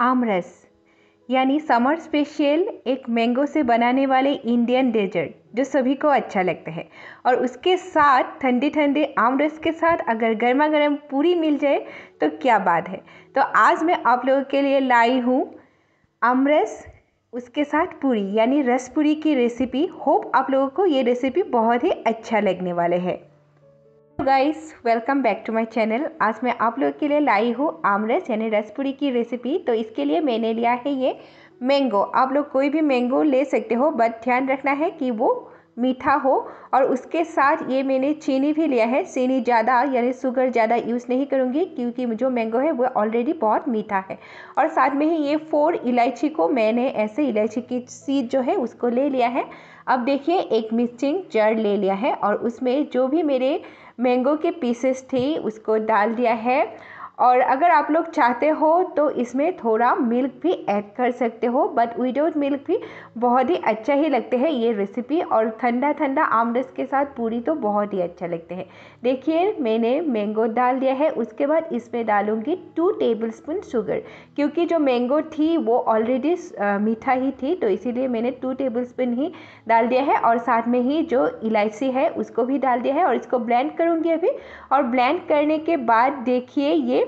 आमरस यानी summer special एक mango से बनाने वाले इंडियन डेजर्ट जो सभी को अच्छा लगता है और उसके साथ ठंडे ठंडे आम रस के साथ अगर गर्मा गर्म पूरी मिल जाए तो क्या बात है तो आज मैं आप लोगों के लिए लाई हूँ आमरस उसके साथ पूरी यानी रस पूरी की रेसिपी होप आप लोगों को ये रेसिपी बहुत ही अच्छा लगने वाले है guys welcome back to my channel आज मैं आप लोग के लिए लाई हूँ आमरस यानी रसपुरी की रेसिपी तो इसके लिए मैंने लिया है ये मैंगो आप लोग कोई भी मैंगो ले सकते हो बट ध्यान रखना है कि वो मीठा हो और उसके साथ ये मैंने चीनी भी लिया है चीनी ज़्यादा यानी शुगर ज़्यादा यूज़ नहीं करूँगी क्योंकि जो मैंगो है वो ऑलरेडी बहुत मीठा है और साथ में ही ये फोर इलायची को मैंने ऐसे इलायची की सीज जो है उसको ले लिया है अब देखिए एक मिक्सिंग जार ले लिया है और उसमें जो भी मेरे मैंगो के पीसेस थे उसको डाल दिया है और अगर आप लोग चाहते हो तो इसमें थोड़ा मिल्क भी ऐड कर सकते हो बट विदाउट मिल्क भी बहुत ही अच्छा ही लगते हैं ये रेसिपी और ठंडा ठंडा आमरस के साथ पूरी तो बहुत ही अच्छा लगते हैं देखिए मैंने मैंगो डाल दिया है उसके बाद इसमें डालूँगी टू टेबल स्पून शुगर क्योंकि जो मैंगो थी वो ऑलरेडी मीठा ही थी तो इसीलिए मैंने टू टेबल स्पून ही डाल दिया है और साथ में ही जो इलायची है उसको भी डाल दिया है और इसको ब्लैंड करूँगी अभी और ब्लैंड करने के बाद देखिए ये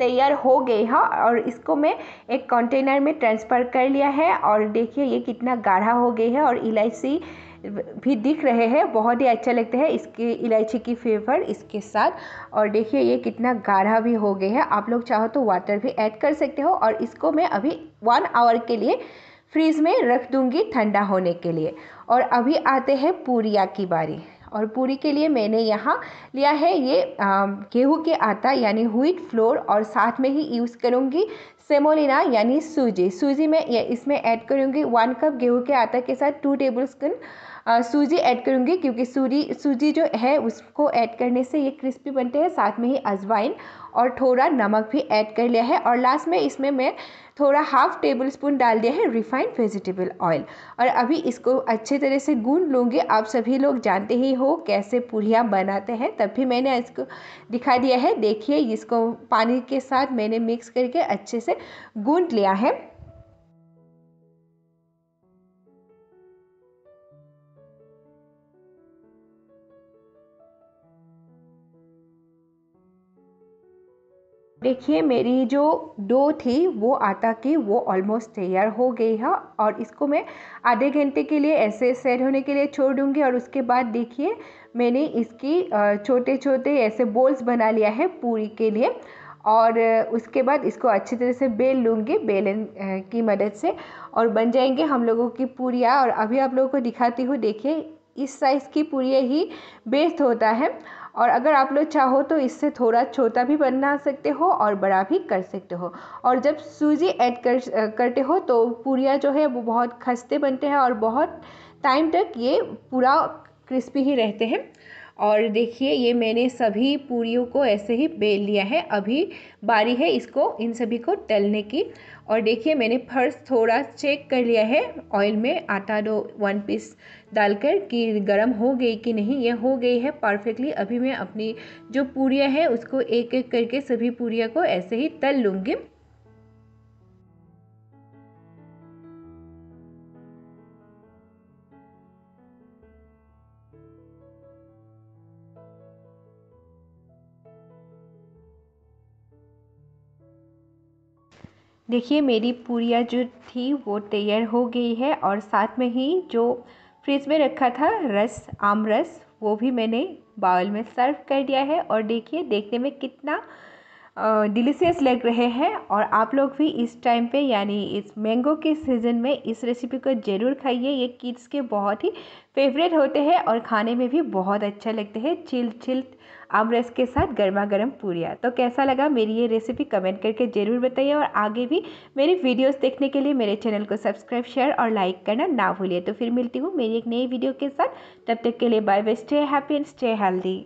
तैयार हो गई है और इसको मैं एक कंटेनर में ट्रांसफ़र कर लिया है और देखिए ये कितना गाढ़ा हो गई है और इलायची भी दिख रहे हैं बहुत ही अच्छा लगता है इसके इलायची की फ्लेवर इसके साथ और देखिए ये कितना गाढ़ा भी हो गया है आप लोग चाहो तो वाटर भी ऐड कर सकते हो और इसको मैं अभी वन आवर के लिए फ्रीज़ में रख दूँगी ठंडा होने के लिए और अभी आते हैं पूरिया की बारी और पूरी के लिए मैंने यहाँ लिया है ये गेहूँ के आटा यानी व्हीट फ्लोर और साथ में ही यूज़ करूँगी सेमोलिना यानी सूजी सूजी में इसमें ऐड करूँगी वन कप गेहूँ के आटा के साथ टू टेबल स्पून सूजी ऐड करूँगी क्योंकि सूरी सूजी जो है उसको ऐड करने से ये क्रिस्पी बनते हैं साथ में ही अजवाइन और थोड़ा नमक भी ऐड कर लिया है और लास्ट में इसमें मैं थोड़ा हाफ टेबल स्पून डाल दिया है रिफाइंड वेजिटेबल ऑयल और अभी इसको अच्छे तरह से गूँध लूँगी आप सभी लोग जानते ही हो कैसे पूड़ियाँ बनाते हैं तब भी मैंने इसको दिखा दिया है देखिए इसको पानी के साथ मैंने मिक्स करके अच्छे से गूंद लिया है देखिए मेरी जो डो थी वो आटा की वो ऑलमोस्ट तैयार हो गई है और इसको मैं आधे घंटे के लिए ऐसे सेट होने के लिए छोड़ दूँगी और उसके बाद देखिए मैंने इसकी छोटे छोटे ऐसे बोल्स बना लिया है पूरी के लिए और उसके बाद इसको अच्छी तरह से बेल लूँगी बेलन की मदद से और बन जाएंगे हम लोगों की पूरियाँ और अभी आप लोगों को दिखाती हूँ देखिए इस साइज़ की पूरी ही बेस्ट होता है और अगर आप लोग चाहो तो इससे थोड़ा छोटा भी बना सकते हो और बड़ा भी कर सकते हो और जब सूजी ऐड कर करते हो तो पूरियाँ जो है वो बहुत खस्ते बनते हैं और बहुत टाइम तक ये पूरा क्रिस्पी ही रहते हैं और देखिए ये मैंने सभी पूरियों को ऐसे ही बेल लिया है अभी बारी है इसको इन सभी को तलने की और देखिए मैंने फर्श थोड़ा चेक कर लिया है ऑयल में आटा दो वन पीस डालकर कि गरम हो गई कि नहीं ये हो गई है परफेक्टली अभी मैं अपनी जो पूरियाँ हैं उसको एक एक करके सभी पूरियाँ को ऐसे ही तल लूँगी देखिए मेरी पूरियाँ जो थी वो तैयार हो गई है और साथ में ही जो फ्रिज में रखा था रस आम रस वो भी मैंने बाउल में सर्व कर दिया है और देखिए देखने में कितना डिलीसियस लग रहे हैं और आप लोग भी इस टाइम पे यानी इस मैंगो के सीज़न में इस रेसिपी को ज़रूर खाइए ये किड्स के बहुत ही फेवरेट होते हैं और खाने में भी बहुत अच्छा लगते हैं चिल चिल आमरस के साथ गर्मा गर्म पूरिया तो कैसा लगा मेरी ये रेसिपी कमेंट करके ज़रूर बताइए और आगे भी मेरी वीडियोस देखने के लिए मेरे चैनल को सब्सक्राइब शेयर और लाइक करना ना भूलिए तो फिर मिलती हूँ मेरी एक नई वीडियो के साथ तब तक के लिए bye bye stay happy and stay healthy